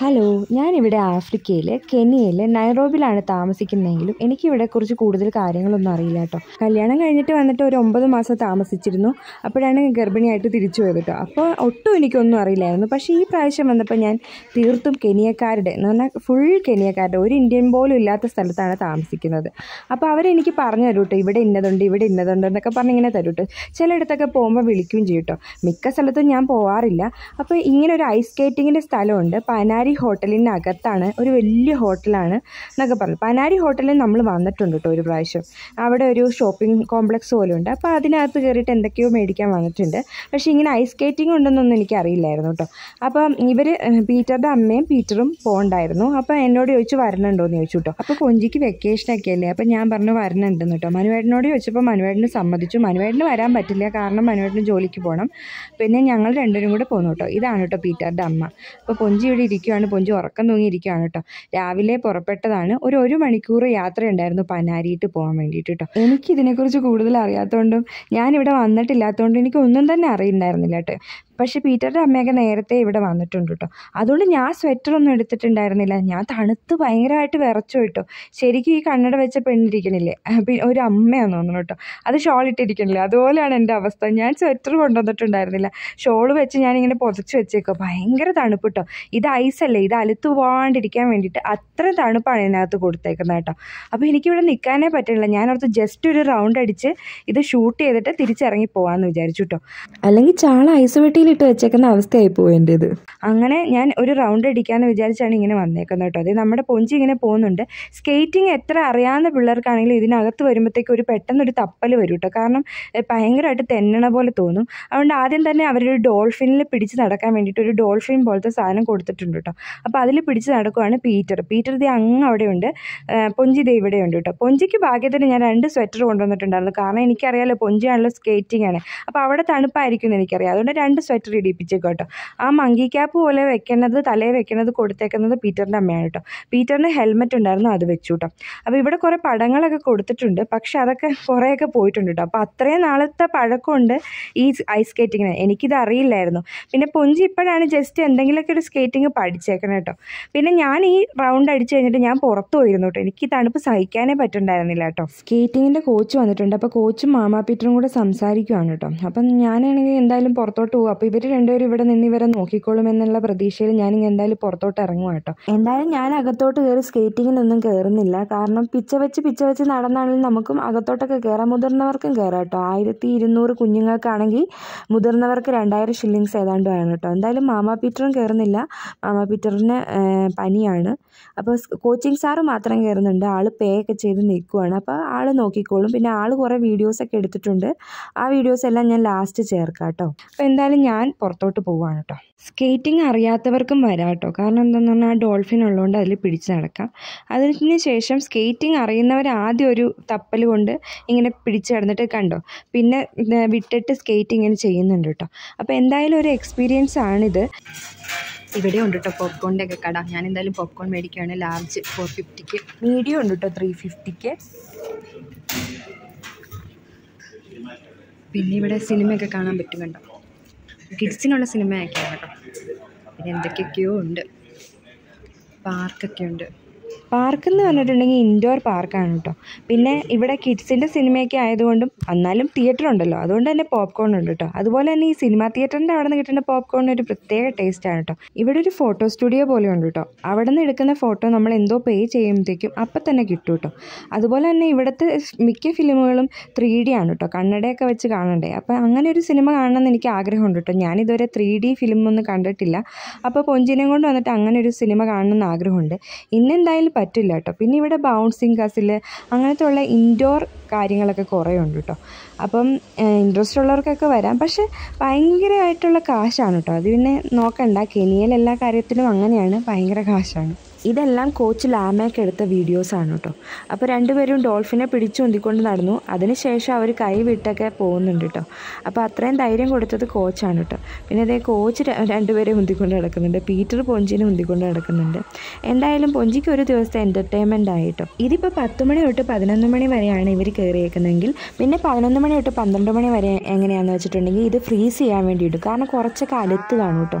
hello ഞാനിവിടെ ആഫ്രിക്കയിൽ കെനിയയിൽ നൈറോബിലാണ് താമസിക്കുന്നതെങ്കിലും എനിക്കിവിടെ കുറച്ച് കൂടുതൽ കാര്യങ്ങളൊന്നും അറിയില്ല കേട്ടോ കല്യാണം കഴിഞ്ഞിട്ട് വന്നിട്ട് ഒരു ഒമ്പത് മാസം താമസിച്ചിരുന്നു അപ്പോഴാണ് ഗർഭിണിയായിട്ട് തിരിച്ചു പോയത് കേട്ടോ അപ്പോൾ ഒട്ടും എനിക്കൊന്നും അറിയില്ലായിരുന്നു പക്ഷേ ഈ പ്രാവശ്യം വന്നപ്പോൾ ഞാൻ തീർത്തും കെനിയക്കാരുടെ എന്ന് പറഞ്ഞാൽ ഫുൾ കെനിയക്കാരുടെ ഒരു ഇന്ത്യൻ പോലും ഇല്ലാത്ത സ്ഥലത്താണ് താമസിക്കുന്നത് അപ്പോൾ അവരെനിക്ക് പറഞ്ഞു തരൂ കേട്ടോ ഇവിടെ ഇന്നതുണ്ട് ഇവിടെ ഇന്നതുണ്ട് എന്നൊക്കെ പറഞ്ഞ് ഇങ്ങനെ തരും കേട്ടോ ചിലയിടത്തൊക്കെ പോകുമ്പോൾ വിളിക്കുകയും ചെയ്യും കേട്ടോ മിക്ക സ്ഥലത്തും ഞാൻ പോവാറില്ല അപ്പോൾ ഇങ്ങനെ ഒരു ഐസ് സ്കേറ്റിങ്ങിൻ്റെ സ്ഥലമുണ്ട് പനാരി പനാരി ഹോട്ടലിനകത്താണ് ഒരു വലിയ ഹോട്ടലാണ് എന്നൊക്കെ പറഞ്ഞു പനാരി ഹോട്ടലിൽ നമ്മൾ വന്നിട്ടുണ്ട് കേട്ടോ ഒരു പ്രാവശ്യം അവിടെ ഒരു ഷോപ്പിംഗ് കോംപ്ലക്സ് പോലെ ഉണ്ട് അപ്പോൾ അതിനകത്ത് കയറിയിട്ട് എന്തൊക്കെയോ മേടിക്കാൻ വന്നിട്ടുണ്ട് പക്ഷേ ഇങ്ങനെ ഐസ് സ്കേറ്റിംഗ് ഉണ്ടെന്നൊന്നും എനിക്ക് അറിയില്ലായിരുന്നു കേട്ടോ അപ്പം ഇവർ പീറ്ററുടെ അമ്മയും പീറ്ററും പോകണ്ടായിരുന്നു അപ്പോൾ എന്നോട് ചോദിച്ചു വരണുണ്ടോയെന്ന് ചോദിച്ചു കേട്ടോ അപ്പോൾ പൊഞ്ചിക്ക് വെക്കേഷനൊക്കെ അല്ലേ അപ്പോൾ ഞാൻ പറഞ്ഞു വരണുണ്ടെന്ന് കേട്ടോ മനുവേട്ടനോട് ചോദിച്ചപ്പോൾ മനുവേട്ടന് സമ്മതിച്ചു മനുവേട്ടന് വരാൻ പറ്റില്ല കാരണം മനുവേട്ടന് ജോലിക്ക് പോകണം പിന്നെ ഞങ്ങൾ രണ്ടുപേരും കൂടെ പോന്നു കേട്ടോ ഇതാണ് കേട്ടോ പീറ്ററുടെ അമ്മ അപ്പോൾ പൊഞ്ചി ഇവിടെ ഇരിക്കുക ശേഷമാണ് പൊഞ്ചു ഉറക്കം തൂങ്ങിയിരിക്കുകയാണ് കേട്ടോ രാവിലെ പുറപ്പെട്ടതാണ് ഒരു ഒരു മണിക്കൂർ യാത്രയുണ്ടായിരുന്നു പനാരിയിട്ട് പോകാൻ വേണ്ടിയിട്ട് കേട്ടോ എനിക്കിതിനെക്കുറിച്ച് കൂടുതൽ അറിയാത്തതുകൊണ്ടും ഞാനിവിടെ വന്നിട്ടില്ലാത്തതുകൊണ്ടും എനിക്ക് ഒന്നും തന്നെ അറിയുന്നുണ്ടായിരുന്നില്ല കേട്ടോ പക്ഷേ പീറ്ററുടെ അമ്മയൊക്കെ നേരത്തെ ഇവിടെ വന്നിട്ടുണ്ട് കേട്ടോ അതുകൊണ്ട് ഞാൻ സ്വെറ്ററൊന്നും എടുത്തിട്ടുണ്ടായിരുന്നില്ല ഞാൻ തണുത്ത് ഭയങ്കരമായിട്ട് വിറച്ചു കേട്ടോ ശരിക്കും ഈ കണ്ണട വെച്ച പെണ്ണിരിക്കണില്ലേ ഒരു അമ്മയാണ് തോന്നുന്നു കേട്ടോ അത് ഷോൾ ഇട്ടിരിക്കണില്ലേ അതുപോലെയാണ് എൻ്റെ അവസ്ഥ ഞാൻ സ്വെറ്റർ കൊണ്ടുവന്നിട്ടുണ്ടായിരുന്നില്ല ഷോൾ വെച്ച് ഞാനിങ്ങനെ പുതച്ച് വെച്ചേക്കോ ഭയങ്കര തണുപ്പ് കേട്ടോ ഇത് ഐസല്ലേ ഇത് അലുത്ത് പോകാണ്ടിരിക്കാൻ വേണ്ടിയിട്ട് അത്ര തണുപ്പാണ് ഇതിനകത്ത് കൊടുത്തേക്കുന്നത് കേട്ടോ അപ്പോൾ എനിക്കിവിടെ നിൽക്കാനേ പറ്റുന്നില്ല ഞാനോർത്ത് ജസ്റ്റ് ഒരു റൗണ്ട് അടിച്ച് ഇത് ഷൂട്ട് ചെയ്തിട്ട് തിരിച്ചിറങ്ങി പോകാമെന്ന് വിചാരിച്ചു കേട്ടോ അല്ലെങ്കിൽ ചാള ഐസ് വെട്ടിയിൽ ഇട്ട് വെച്ചേക്കുന്ന അവസ്ഥയായി ഇത് അങ്ങനെ ഞാൻ ഒരു റൗണ്ട് അടിക്കാന്ന് വിചാരിച്ചാണ് ഇങ്ങനെ വന്നേക്കുന്നത് കേട്ടോ അതായത് നമ്മുടെ പൊഞ്ചി ഇങ്ങനെ പോകുന്നുണ്ട് സ്കേറ്റിംഗ് എത്ര അറിയാവുന്ന പിള്ളേർക്കാണെങ്കിലും ഇതിനകത്ത് വരുമ്പോഴത്തേക്ക് ഒരു പെട്ടെന്നൊരു തപ്പൽ വരും കേട്ടോ കാരണം ഭയങ്കരമായിട്ട് തെന്നണ പോലെ തോന്നും അതുകൊണ്ട് ആദ്യം തന്നെ അവരൊരു ഡോൾഫിനിൽ പിടിച്ച് നടക്കാൻ വേണ്ടിയിട്ട് ഒരു ഡോൾഫിൻ പോലത്തെ സാധനം കൊടുത്തിട്ടുണ്ട് കേട്ടോ അപ്പോൾ അതിൽ പിടിച്ച് നടക്കുവാണ് പീറ്റർ പീറ്റർ ദേ അങ്ങ് അവിടെയുണ്ട് പൊഞ്ചി ദേ ഇവിടെയുണ്ട് കേട്ടോ പൊഞ്ചിക്ക് ഭാഗ്യത്തിന് ഞാൻ രണ്ട് സ്വെറ്റർ കൊണ്ടുവന്നിട്ടുണ്ടായിരുന്നു കാരണം എനിക്കറിയാമല്ലോ പൊഞ്ചിയാണല്ലോ സ്കേറ്റിംഗ് ആണ് അപ്പോൾ അവിടെ തണുപ്പായിരിക്കും എന്ന് എനിക്കറിയാം അതുകൊണ്ട് രണ്ട് സ്വെറ്റർ സ്വെറ്റർ ഇടിപ്പിച്ചേക്കും കേട്ടോ ആ മങ്കി ക്യാപ്പ് പോലെ വെക്കണത് തലയിൽ വെക്കണത് കൊടുത്തേക്കുന്നത് പീറ്ററിൻ്റെ അമ്മയാണ് കേട്ടോ പീറ്ററിന് ഹെൽമെറ്റ് ഉണ്ടായിരുന്നു അത് വെച്ചു കേട്ടോ അപ്പോൾ ഇവിടെ കുറേ പടങ്ങളൊക്കെ കൊടുത്തിട്ടുണ്ട് പക്ഷേ അതൊക്കെ കുറേയൊക്കെ പോയിട്ടുണ്ട് കേട്ടോ അപ്പോൾ അത്രയും നാളത്തെ പഴക്കമുണ്ട് ഈ ഐസ് സ്കേറ്റിങ്ങിന് എനിക്കിത് അറിയില്ലായിരുന്നു പിന്നെ പൊഞ്ചി ഇപ്പോഴാണ് ജസ്റ്റ് എന്തെങ്കിലുമൊക്കെ ഒരു സ്കേറ്റിംഗ് പഠിച്ചേക്കണം കേട്ടോ പിന്നെ ഞാൻ ഈ റൗണ്ട് അടിച്ചു കഴിഞ്ഞിട്ട് ഞാൻ പുറത്ത് പോയിരുന്നു കേട്ടോ എനിക്ക് ഈ തണുപ്പ് സഹിക്കാനേ പറ്റുണ്ടായിരുന്നില്ല കേട്ടോ സ്കേറ്റിങ്ങിൻ്റെ കോച്ച് വന്നിട്ടുണ്ട് അപ്പോൾ കോച്ചും മാമാ പീറ്ററും കൂടെ സംസാരിക്കുവാണ് കേട്ടോ അപ്പം ഞാനാണെങ്കിൽ എന്തായാലും പുറത്തോട്ട് പോകും അപ്പോൾ അപ്പോൾ ഇവർ രണ്ടുപേരും ഇവിടെ നിന്ന് ഇവരെ നോക്കിക്കോളും എന്നുള്ള പ്രതീക്ഷയിൽ ഞാൻ എന്തായാലും പുറത്തോട്ട് ഇറങ്ങും കേട്ടോ എന്തായാലും ഞാൻ അകത്തോട്ട് കയറി സ്കേറ്റിങ്ങിനൊന്നും കയറുന്നില്ല കാരണം പിച്ച വെച്ച് പിച്ച വെച്ച് നടന്നാണെങ്കിലും നമുക്കും അകത്തോട്ടൊക്കെ കയറാം മുതിർന്നവർക്കും കയറാം കേട്ടോ ആയിരത്തി ഇരുന്നൂറ് കുഞ്ഞുങ്ങൾക്കാണെങ്കിൽ മുതിർന്നവർക്ക് രണ്ടായിരം ഷില്ലിങ്സ് ഏതാണ്ട് വേണം കേട്ടോ എന്തായാലും മാമ പീറ്ററും കയറുന്നില്ല മാമ പീറ്ററിന് പനിയാണ് അപ്പോൾ കോച്ചിങ് സാറ് മാത്രം കയറുന്നുണ്ട് ആൾ പേ ഒക്കെ ചെയ്ത് നിൽക്കുവാണ് അപ്പോൾ ആൾ നോക്കിക്കോളും പിന്നെ ആൾ കുറേ വീഡിയോസൊക്കെ എടുത്തിട്ടുണ്ട് ആ വീഡിയോസ് എല്ലാം ഞാൻ ലാസ്റ്റ് ചേർക്കാം കേട്ടോ അപ്പോൾ എന്തായാലും ഞാൻ ഞാൻ പുറത്തോട്ട് പോവുകയാണ് കേട്ടോ സ്കേറ്റിംഗ് അറിയാത്തവർക്കും വരാം കേട്ടോ കാരണം എന്താണെന്ന് പറഞ്ഞാൽ ഡോൾഫിൻ ഉള്ളതുകൊണ്ട് അതിൽ പിടിച്ച് നടക്കാം അതിന് ശേഷം സ്കേറ്റിംഗ് അറിയുന്നവർ ആദ്യം ഒരു തപ്പൽ കൊണ്ട് ഇങ്ങനെ പിടിച്ച് കിടന്നിട്ട് കണ്ടോ പിന്നെ വിട്ടിട്ട് സ്കേറ്റ് ഇങ്ങനെ ചെയ്യുന്നുണ്ട് കേട്ടോ അപ്പോൾ എന്തായാലും ഒരു എക്സ്പീരിയൻസ് ആണിത് ഇവിടെ ഉണ്ട് കേട്ടോ പോപ്കോണിൻ്റെ ഒക്കെ കട ഞാൻ എന്തായാലും പോപ്കോൺ മേടിക്കുകയാണ് ലാർജ് ഫോർ ഫിഫ്റ്റിക്ക് മീഡിയം ഉണ്ട് കേട്ടോ ത്രീ ഫിഫ്റ്റിക്ക് പിന്നെ ഇവിടെ സിനിമയൊക്കെ കാണാൻ പറ്റും കണ്ടോ കിഡ്സിനുള്ള സിനിമയൊക്കെയാണ് കേട്ടോ പിന്നെ എന്തൊക്കെയൊക്കെയോ ഉണ്ട് പാർക്കൊക്കെ ഉണ്ട് പാർക്ക് എന്ന് പറഞ്ഞിട്ടുണ്ടെങ്കിൽ ഇൻഡോർ പാർക്കാണ് കേട്ടോ പിന്നെ ഇവിടെ കിഡ്സിൻ്റെ സിനിമയൊക്കെ ആയതുകൊണ്ടും എന്നാലും തിയേറ്റർ ഉണ്ടല്ലോ അതുകൊണ്ട് തന്നെ പോപ്കോൺ ഉണ്ട് കേട്ടോ അതുപോലെ തന്നെ ഈ സിനിമാ തിയേറ്ററിൻ്റെ അവിടെ നിന്ന് കിട്ടുന്ന പോപ്കോണിന് ഒരു പ്രത്യേക ടേസ്റ്റാണ് കേട്ടോ ഇവിടെ ഒരു ഫോട്ടോ സ്റ്റുഡിയോ പോലെ ഉണ്ട് കേട്ടോ അവിടെ നിന്ന് എടുക്കുന്ന ഫോട്ടോ നമ്മൾ എന്തോ പേ ചെയ്യുമ്പോഴത്തേക്കും അപ്പം തന്നെ കിട്ടും കേട്ടോ അതുപോലെ തന്നെ ഇവിടുത്തെ മിക്ക ഫിലിമുകളും ത്രീ ഡി ആണ് കേട്ടോ കണ്ണടയൊക്കെ വെച്ച് കാണണ്ടേ അപ്പോൾ അങ്ങനെ ഒരു സിനിമ കാണണമെന്ന് എനിക്ക് ആഗ്രഹമുണ്ട് കേട്ടോ ഞാനിതുവരെ ത്രീ ഡി ഫിലിമൊന്നും കണ്ടിട്ടില്ല അപ്പോൾ പൊഞ്ചിനെ കൊണ്ട് വന്നിട്ട് അങ്ങനെ ഒരു സിനിമ കാണണമെന്ന് ആഗ്രഹമുണ്ട് ഇന്നെന്തായാലും പറ്റില്ല കേട്ടോ പിന്നെ ഇവിടെ ബൗൺസിങ് കാസിൽ അങ്ങനത്തെ ഉള്ള ഇൻഡോർ കാര്യങ്ങളൊക്കെ കുറേ ഉണ്ട് കേട്ടോ അപ്പം ഇൻട്രസ്റ്റ് ഉള്ളവർക്കൊക്കെ വരാം പക്ഷെ ഭയങ്കരമായിട്ടുള്ള കാശാണ് കേട്ടോ അത് പിന്നെ നോക്കണ്ട കെനിയയിൽ എല്ലാ കാര്യത്തിലും അങ്ങനെയാണ് ഭയങ്കര കാശാണ് ഇതെല്ലാം കോച്ച് ലാമയൊക്കെ എടുത്ത വീഡിയോസാണ് കേട്ടോ അപ്പോൾ രണ്ടുപേരും ഡോൾഫിനെ പിടിച്ചുന്തിക്കൊണ്ട് നടന്നു അതിനുശേഷം അവർ കൈ വിട്ടൊക്കെ പോകുന്നുണ്ട് കേട്ടോ അപ്പോൾ അത്രയും ധൈര്യം കൊടുത്തത് കോച്ചാണ് കേട്ടോ പിന്നെ അതേ കോച്ച് രണ്ടുപേരെ ഉന്തിക്കൊണ്ട് നടക്കുന്നുണ്ട് പീറ്റർ പൊഞ്ചിനെ ഉന്തിക്കൊണ്ട് നടക്കുന്നുണ്ട് എന്തായാലും പൊഞ്ചിക്ക് ഒരു ദിവസത്തെ എൻ്റർടൈൻമെൻ്റ് ആയിട്ടോ ഇതിപ്പോൾ പത്ത് മണി തൊട്ട് പതിനൊന്ന് മണി വരെയാണ് ഇവർ കയറിയേക്കുന്നതെങ്കിൽ പിന്നെ പതിനൊന്ന് മണി തൊട്ട് പന്ത്രണ്ട് മണി വരെ എങ്ങനെയാണെന്ന് വെച്ചിട്ടുണ്ടെങ്കിൽ ഇത് ഫ്രീസ് ചെയ്യാൻ വേണ്ടിയിട്ട് കാരണം കുറച്ചൊക്കെ അലത്ത് കാണും കേട്ടോ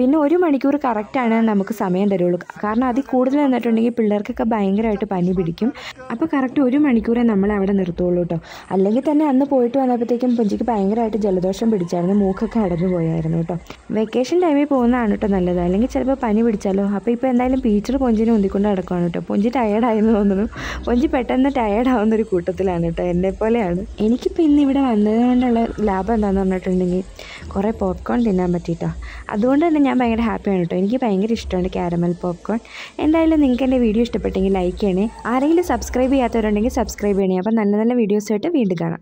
പിന്നെ ഒരു മണിക്കൂർ കറക്റ്റാണ് നമുക്ക് സമയം തരുള്ളൂ കാരണം അത് അതിൽ കൂടുതൽ നിന്നിട്ടുണ്ടെങ്കിൽ പിള്ളേർക്കൊക്കെ ഭയങ്കരമായിട്ട് പനി പിടിക്കും അപ്പോൾ കറക്റ്റ് ഒരു മണിക്കൂറേ നമ്മൾ അവിടെ നിർത്തുള്ളൂ കേട്ടോ അല്ലെങ്കിൽ തന്നെ അന്ന് പോയിട്ട് വന്നപ്പോഴത്തേക്കും പുഞ്ചിക്ക് ഭയങ്കരമായിട്ട് ജലദോഷം പിടിച്ചായിരുന്നു മൂക്കൊക്കെ അടഞ്ഞു പോയായിരുന്നു കേട്ടോ വെക്കേഷൻ ടൈമിൽ പോകുന്നതാണ് കേട്ടോ നല്ലത് അല്ലെങ്കിൽ ചിലപ്പോൾ പനി പിടിച്ചാലോ അപ്പോൾ ഇപ്പോൾ എന്തായാലും ടീച്ചർ പൊഞ്ചിനെ ഒന്നിക്കൊണ്ട് നടക്കുവാണ് കേട്ടോ പൊഞ്ചി ടയേർഡായെന്ന് തോന്നുന്നു പൊഞ്ചി പെട്ടെന്ന് ആവുന്ന ഒരു കൂട്ടത്തിലാണ് കേട്ടോ എന്നെ പോലെയാണ് എനിക്കിപ്പോൾ ഇന്ന് ഇവിടെ വന്നതുകൊണ്ടുള്ള ലാഭം എന്താണെന്ന് പറഞ്ഞിട്ടുണ്ടെങ്കിൽ കുറേ പോപ്കോൺ തിന്നാൻ പറ്റിയിട്ടോ അതുകൊണ്ട് തന്നെ ഞാൻ ഭയങ്കര ഹാപ്പിയാണ് കേട്ടോ എനിക്ക് ഭയങ്കര ഇഷ്ടമാണ് ക്യാരമൽ പോപ്കോൺ എന്തായാലും നിങ്ങൾക്ക് എൻ്റെ വീഡിയോ ഇഷ്ടപ്പെട്ടെങ്കിൽ ലൈക്ക് ചെയ്യണേ ആരെങ്കിലും സബ്സ്ക്രൈബ് ചെയ്യാത്തവരുണ്ടെങ്കിൽ സബ്സ്ക്രൈബ് ചെയ്യണേ അപ്പം നല്ല നല്ല വീഡിയോസായിട്ട് വീണ്ടും കാണാം